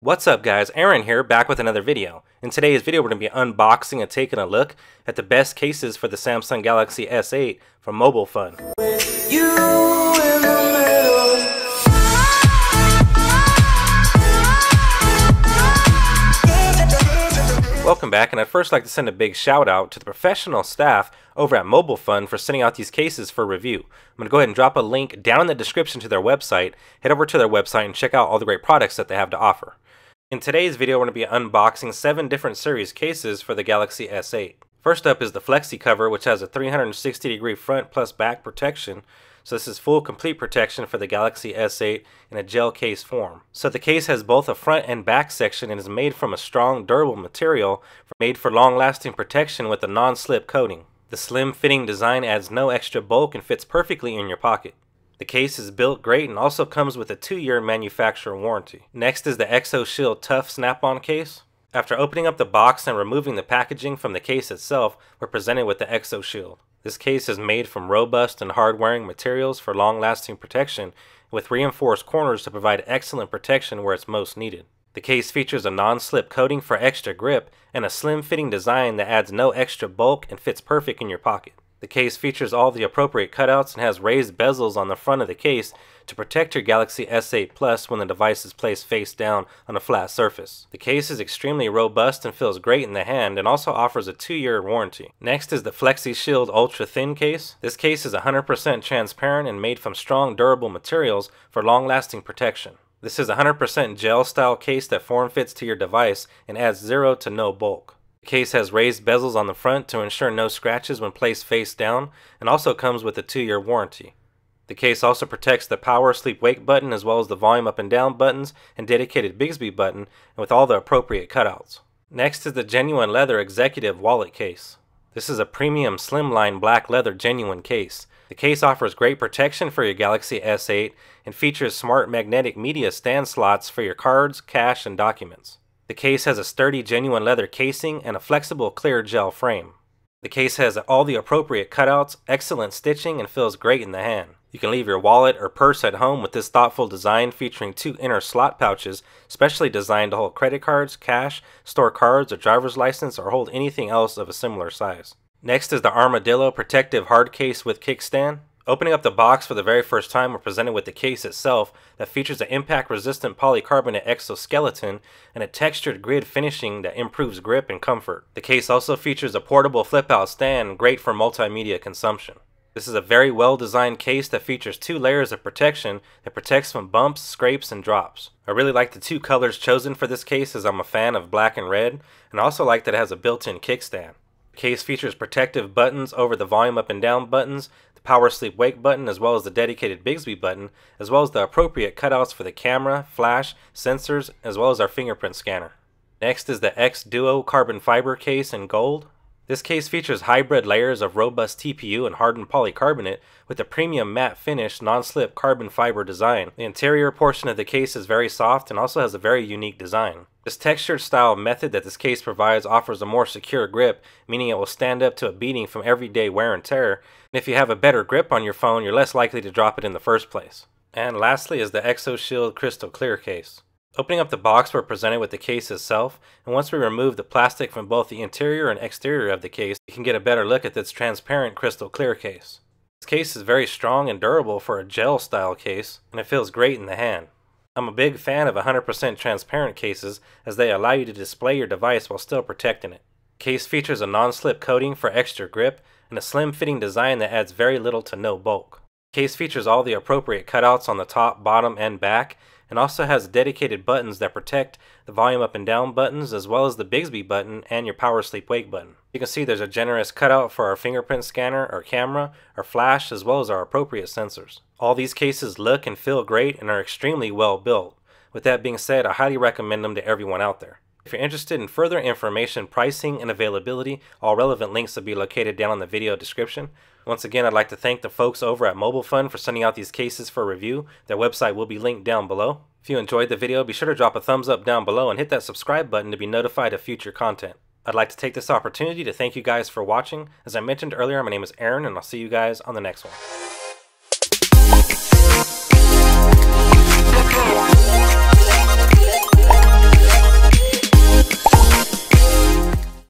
What's up guys, Aaron here, back with another video. In today's video we're going to be unboxing and taking a look at the best cases for the Samsung Galaxy S8 from Mobile Fun. Welcome back and I'd first like to send a big shout out to the professional staff over at Mobile Fund for sending out these cases for review. I'm going to go ahead and drop a link down in the description to their website. Head over to their website and check out all the great products that they have to offer. In today's video, we're going to be unboxing 7 different series cases for the Galaxy S8. First up is the Flexi cover, which has a 360 degree front plus back protection. So this is full complete protection for the Galaxy S8 in a gel case form. So the case has both a front and back section and is made from a strong durable material made for long lasting protection with a non-slip coating. The slim fitting design adds no extra bulk and fits perfectly in your pocket. The case is built great and also comes with a 2-year manufacturer warranty. Next is the ExoShield Tough snap-on case. After opening up the box and removing the packaging from the case itself, we're presented with the ExoShield. This case is made from robust and hard-wearing materials for long-lasting protection, with reinforced corners to provide excellent protection where it's most needed. The case features a non-slip coating for extra grip and a slim-fitting design that adds no extra bulk and fits perfect in your pocket. The case features all the appropriate cutouts and has raised bezels on the front of the case to protect your Galaxy S8 Plus when the device is placed face down on a flat surface. The case is extremely robust and feels great in the hand and also offers a 2-year warranty. Next is the Flexi Shield Ultra Thin case. This case is 100% transparent and made from strong durable materials for long-lasting protection. This is a 100% gel style case that form fits to your device and adds zero to no bulk. The case has raised bezels on the front to ensure no scratches when placed face down and also comes with a 2 year warranty. The case also protects the power sleep wake button as well as the volume up and down buttons and dedicated Bigsby button with all the appropriate cutouts. Next is the Genuine Leather Executive Wallet Case. This is a premium slimline black leather genuine case. The case offers great protection for your Galaxy S8 and features smart magnetic media stand slots for your cards, cash, and documents. The case has a sturdy genuine leather casing and a flexible clear gel frame. The case has all the appropriate cutouts, excellent stitching, and feels great in the hand. You can leave your wallet or purse at home with this thoughtful design featuring two inner slot pouches specially designed to hold credit cards, cash, store cards, a driver's license, or hold anything else of a similar size. Next is the Armadillo Protective Hard Case with Kickstand. Opening up the box for the very first time, we're presented with the case itself that features an impact resistant polycarbonate exoskeleton and a textured grid finishing that improves grip and comfort. The case also features a portable flip out stand great for multimedia consumption. This is a very well designed case that features two layers of protection that protects from bumps, scrapes, and drops. I really like the two colors chosen for this case as I'm a fan of black and red, and also like that it has a built in kickstand. Case features protective buttons over the volume up and down buttons, the power sleep wake button, as well as the dedicated Bigsby button, as well as the appropriate cutouts for the camera, flash, sensors, as well as our fingerprint scanner. Next is the X Duo carbon fiber case in gold, this case features hybrid layers of robust TPU and hardened polycarbonate with a premium matte finish non-slip carbon fiber design. The interior portion of the case is very soft and also has a very unique design. This textured style method that this case provides offers a more secure grip, meaning it will stand up to a beating from everyday wear and tear, and if you have a better grip on your phone, you're less likely to drop it in the first place. And lastly is the ExoShield Crystal Clear case. Opening up the box, we're presented with the case itself, and once we remove the plastic from both the interior and exterior of the case, we can get a better look at this transparent crystal clear case. This case is very strong and durable for a gel style case, and it feels great in the hand. I'm a big fan of 100% transparent cases as they allow you to display your device while still protecting it. The case features a non-slip coating for extra grip and a slim fitting design that adds very little to no bulk. The case features all the appropriate cutouts on the top, bottom, and back, and also has dedicated buttons that protect the volume up and down buttons as well as the Bixby button and your power sleep wake button. You can see there's a generous cutout for our fingerprint scanner, our camera, our flash, as well as our appropriate sensors. All these cases look and feel great and are extremely well built. With that being said, I highly recommend them to everyone out there. If you're interested in further information, pricing, and availability, all relevant links will be located down in the video description. Once again, I'd like to thank the folks over at Mobile Fund for sending out these cases for review. Their website will be linked down below. If you enjoyed the video, be sure to drop a thumbs up down below and hit that subscribe button to be notified of future content. I'd like to take this opportunity to thank you guys for watching. As I mentioned earlier, my name is Aaron, and I'll see you guys on the next one.